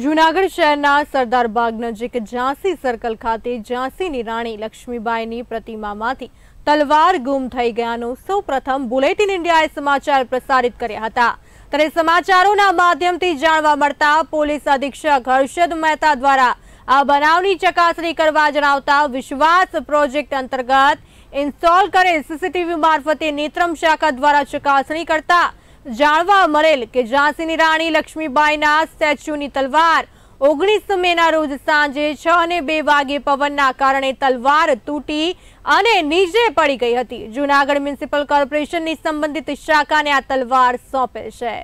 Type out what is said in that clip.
જૂનાગઢ શહેરના સરદારબાગ નજીક ઝાંસી સર્કલ ખાતે ઝાંસીની રાણી લક્ષ્મીબાઈની પ્રતિમામાંથી તલવાર ગુમ થઈ ગયાનો સૌપ્રથમ બુલેટિન ઇન્ડિયાએ સમાચાર પ્રસારિત કર્યા હતા ત્યારે સમાચારોના માધ્યમથી જાણવા મળતા પોલીસ અધિક્ષક હર્ષદ મહેતા દ્વારા આ બનાવની ચકાસણી કરવા જણાવતા વિશ્વાસ પ્રોજેક્ટ અંતર્ગત ઇન્સ્ટોલ કરેલ સીસીટીવી મારફતે નેત્રમ શાખા દ્વારા ચકાસણી કરતા જાણવા મળેલ કે ઝાંસીની રાણી લક્ષ્મીબાઈના સ્ટેચ્યુની તલવાર ઓગણીસ મેના રોજ સાંજે છ અને બે વાગે પવનના કારણે તલવાર તૂટી અને નીચે પડી ગઈ હતી જુનાગઢ મ્યુનિસિપલ કોર્પોરેશનની સંબંધિત શાખાને આ તલવાર સોંપે છે